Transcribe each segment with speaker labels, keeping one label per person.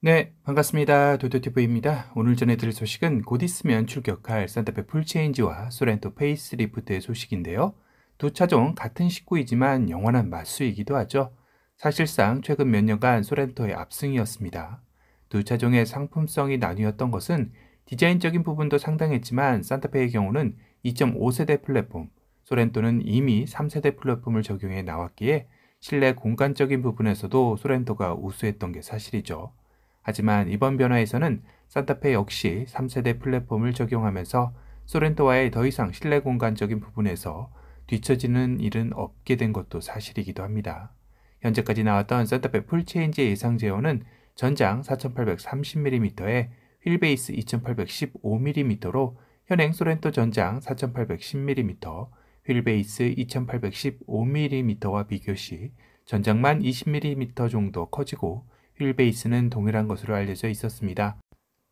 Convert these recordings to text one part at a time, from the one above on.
Speaker 1: 네, 반갑습니다. 도도티브입니다. 오늘 전해드릴 소식은 곧 있으면 출격할 산타페 풀체인지와 소렌토 페이스리프트의 소식인데요. 두 차종 같은 식구이지만 영원한 맞수이기도 하죠. 사실상 최근 몇 년간 소렌토의 압승이었습니다. 두 차종의 상품성이 나뉘었던 것은 디자인적인 부분도 상당했지만 산타페의 경우는 2.5세대 플랫폼, 소렌토는 이미 3세대 플랫폼을 적용해 나왔기에 실내 공간적인 부분에서도 소렌토가 우수했던 게 사실이죠. 하지만 이번 변화에서는 산타페 역시 3세대 플랫폼을 적용하면서 소렌토와의 더 이상 실내 공간적인 부분에서 뒤처지는 일은 없게 된 것도 사실이기도 합니다. 현재까지 나왔던 산타페 풀체인지 예상 제어는 전장 4830mm에 휠베이스 2815mm로 현행 소렌토 전장 4810mm, 휠베이스 2815mm와 비교시 전장만 20mm 정도 커지고 휠베이스는 동일한 것으로 알려져 있었습니다.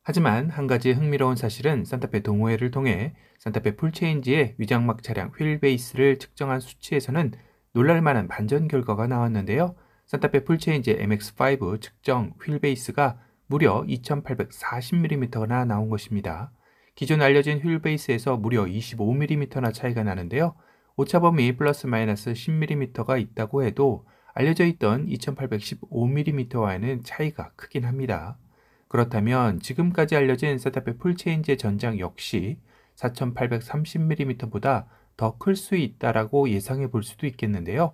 Speaker 1: 하지만 한 가지 흥미로운 사실은 산타페 동호회를 통해 산타페 풀체인지의 위장막 차량 휠베이스를 측정한 수치에서는 놀랄만한 반전 결과가 나왔는데요. 산타페 풀체인지 MX5 측정 휠베이스가 무려 2840mm나 나온 것입니다. 기존 알려진 휠베이스에서 무려 25mm나 차이가 나는데요. 오차범위 플러스 마이너스 10mm가 있다고 해도 알려져 있던 2815mm와는 차이가 크긴 합니다. 그렇다면 지금까지 알려진 세타페 풀체인지의 전장 역시 4830mm보다 더 클 수 있다라고 예상해 볼 수도 있겠는데요.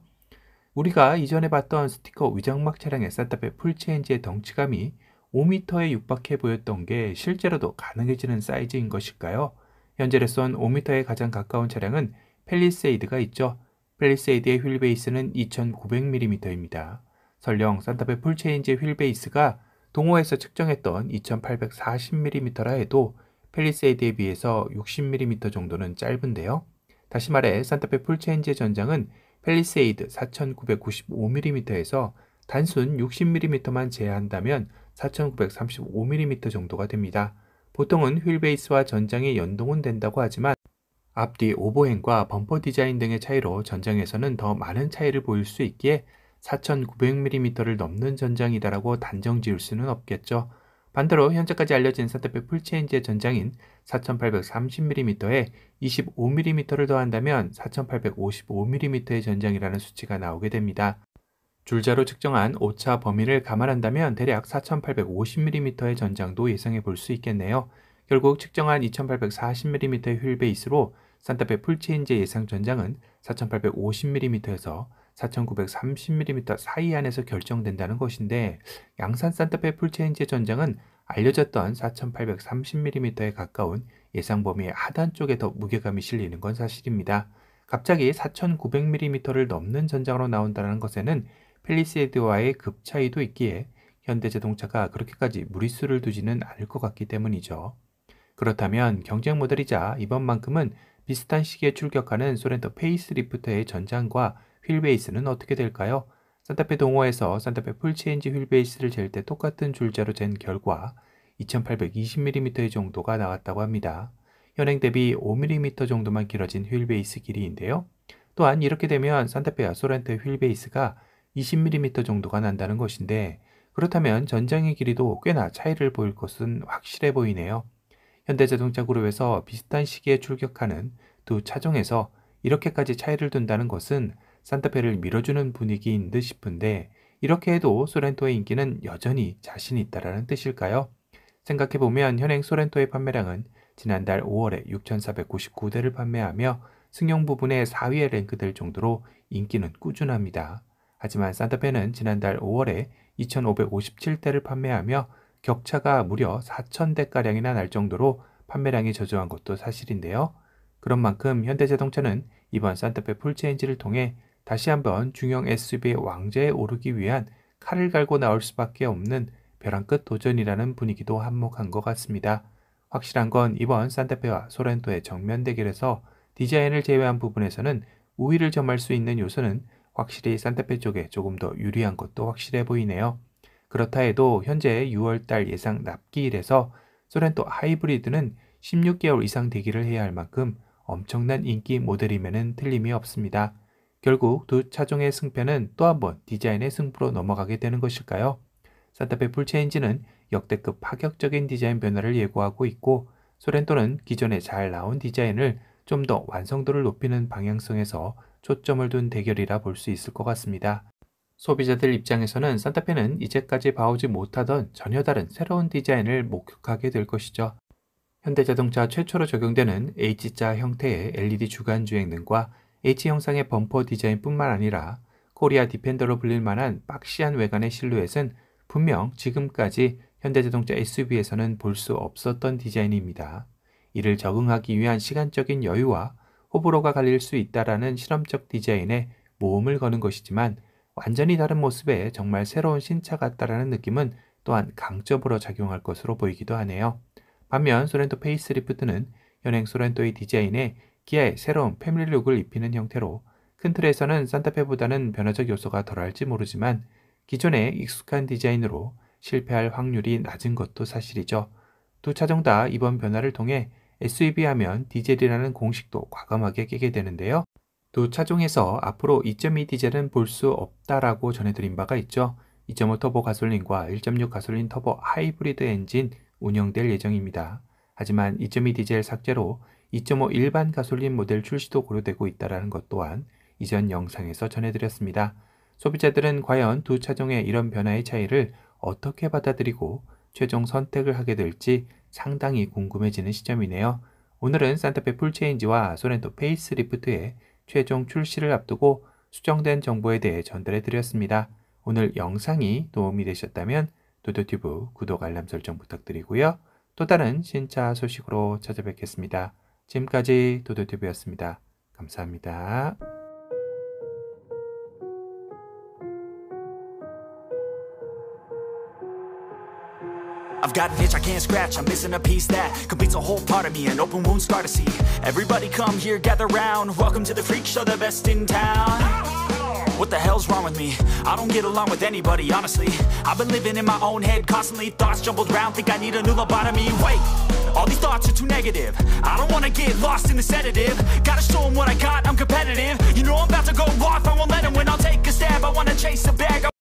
Speaker 1: 우리가 이전에 봤던 스티커 위장막 차량의 세타페 풀체인지의 덩치감이 5m에 육박해 보였던 게 실제로도 가능해지는 사이즈인 것일까요? 현재로선 5m에 가장 가까운 차량은 펠리세이드가 있죠. 펠리세이드의 휠 베이스는 2,900mm입니다. 설령 산타페 풀체인지의 휠 베이스가 동호에서 측정했던 2,840mm라 해도 펠리세이드에 비해서 60mm 정도는 짧은데요. 다시 말해 산타페 풀체인지의 전장은 펠리세이드 4,995mm에서 단순 60mm만 제외한다면 4,935mm 정도가 됩니다. 보통은 휠베이스와 전장이 연동은 된다고 하지만 앞뒤 오버행과 범퍼 디자인 등의 차이로 전장에서는 더 많은 차이를 보일 수 있기에 4,900mm를 넘는 전장이다라고 단정 지을 수는 없겠죠. 반대로 현재까지 알려진 산타페 풀체인지의 전장인 4,830mm에 25mm를 더한다면 4,855mm의 전장이라는 수치가 나오게 됩니다. 줄자로 측정한 오차 범위를 감안한다면 대략 4,850mm의 전장도 예상해 볼 수 있겠네요. 결국 측정한 2,840mm의 휠 베이스로 산타페 풀체인지 예상 전장은 4850mm에서 4930mm 사이 안에서 결정된다는 것인데 양산 산타페 풀체인지 전장은 알려졌던 4830mm에 가까운 예상 범위의 하단 쪽에 더 무게감이 실리는 건 사실입니다. 갑자기 4900mm를 넘는 전장으로 나온다는 것에는 펠리세드와의 급 차이도 있기에 현대자동차가 그렇게까지 무리수를 두지는 않을 것 같기 때문이죠. 그렇다면 경쟁 모델이자 이번만큼은 비슷한 시기에 출격하는 소렌토 페이스리프트의 전장과 휠베이스는 어떻게 될까요? 산타페 동호에서 산타페 풀체인지 휠베이스를 잴 때 똑같은 줄자로 잰 결과 2820mm의 정도가 나왔다고 합니다. 현행 대비 5mm 정도만 길어진 휠베이스 길이인데요. 또한 이렇게 되면 산타페와 소렌토의 휠베이스가 20mm 정도가 난다는 것인데 그렇다면 전장의 길이도 꽤나 차이를 보일 것은 확실해 보이네요. 현대자동차그룹에서 비슷한 시기에 출격하는 두 차종에서 이렇게까지 차이를 둔다는 것은 산타페를 밀어주는 분위기인 듯 싶은데 이렇게 해도 소렌토의 인기는 여전히 자신이 있다라는 뜻일까요? 생각해보면 현행 소렌토의 판매량은 지난달 5월에 6,499대를 판매하며 승용 부분에 4위에 랭크될 정도로 인기는 꾸준합니다. 하지만 산타페는 지난달 5월에 2,557대를 판매하며 격차가 무려 4,000대가량이나 날 정도로 판매량이 저조한 것도 사실인데요. 그런 만큼 현대자동차는 이번 산타페 풀체인지를 통해 다시 한번 중형 SUV의 왕좌에 오르기 위한 칼을 갈고 나올 수밖에 없는 벼랑 끝 도전이라는 분위기도 한몫한 것 같습니다. 확실한 건 이번 산타페와 소렌토의 정면 대결에서 디자인을 제외한 부분에서는 우위를 점할 수 있는 요소는 확실히 산타페 쪽에 조금 더 유리한 것도 확실해 보이네요. 그렇다 해도 현재 6월달 예상 납기일에서 소렌토 하이브리드는 16개월 이상 대기를 해야 할 만큼 엄청난 인기 모델임에는 틀림이 없습니다. 결국 두 차종의 승패는 또 한 번 디자인의 승부로 넘어가게 되는 것일까요? 산타페 풀체인지는 역대급 파격적인 디자인 변화를 예고하고 있고 소렌토는 기존에 잘 나온 디자인을 좀 더 완성도를 높이는 방향성에서 초점을 둔 대결이라 볼 수 있을 것 같습니다. 소비자들 입장에서는 산타페는 이제까지 봐오지 못하던 전혀 다른 새로운 디자인을 목격하게 될 것이죠. 현대자동차 최초로 적용되는 H자 형태의 LED 주간 주행등과 H 형상의 범퍼 디자인뿐만 아니라 코리아 디펜더로 불릴 만한 박시한 외관의 실루엣은 분명 지금까지 현대자동차 SUV에서는 볼 수 없었던 디자인입니다. 이를 적응하기 위한 시간적인 여유와 호불호가 갈릴 수 있다라는 실험적 디자인에 모험을 거는 것이지만 완전히 다른 모습에 정말 새로운 신차 같다라는 느낌은 또한 강점으로 작용할 것으로 보이기도 하네요. 반면 소렌토 페이스리프트는 현행 소렌토의 디자인에 기아의 새로운 패밀리룩을 입히는 형태로 큰 틀에서는 산타페보다는 변화적 요소가 덜할지 모르지만 기존의 익숙한 디자인으로 실패할 확률이 낮은 것도 사실이죠. 두 차종 다 이번 변화를 통해 SUV 하면 디젤이라는 공식도 과감하게 깨게 되는데요. 또 차종에서 앞으로 2.2 디젤은 볼 수 없다라고 전해드린 바가 있죠. 2.5 터보 가솔린과 1.6 가솔린 터보 하이브리드 엔진 운영될 예정입니다. 하지만 2.2 디젤 삭제로 2.5 일반 가솔린 모델 출시도 고려되고 있다는 것 또한 이전 영상에서 전해드렸습니다. 소비자들은 과연 두 차종의 이런 변화의 차이를 어떻게 받아들이고 최종 선택을 하게 될지 상당히 궁금해지는 시점이네요. 오늘은 산타페 풀체인지와 소렌토 페이스리프트의 최종 출시를 앞두고 수정된 정보에 대해 전달해 드렸습니다. 오늘 영상이 도움이 되셨다면 도도튜브 구독 알람 설정 부탁드리고요. 또 다른 신차 소식으로 찾아뵙겠습니다. 지금까지 도도튜브였습니다. 감사합니다. I've got an itch I can't scratch, I'm missing a piece that completes a whole part of me, an open wound scar to see. Everybody come here, gather round, welcome to the freak show, the best in town. What the hell's wrong with me? I don't get along with anybody, honestly. I've been living in my own head, constantly thoughts jumbled round, think I need a new lobotomy, wait! All these thoughts are too negative I don't wanna get lost in the sedative Gotta show them what I got, I'm competitive You know I'm about to go off, I won't let them win I'll take a stab, I wanna chase a bag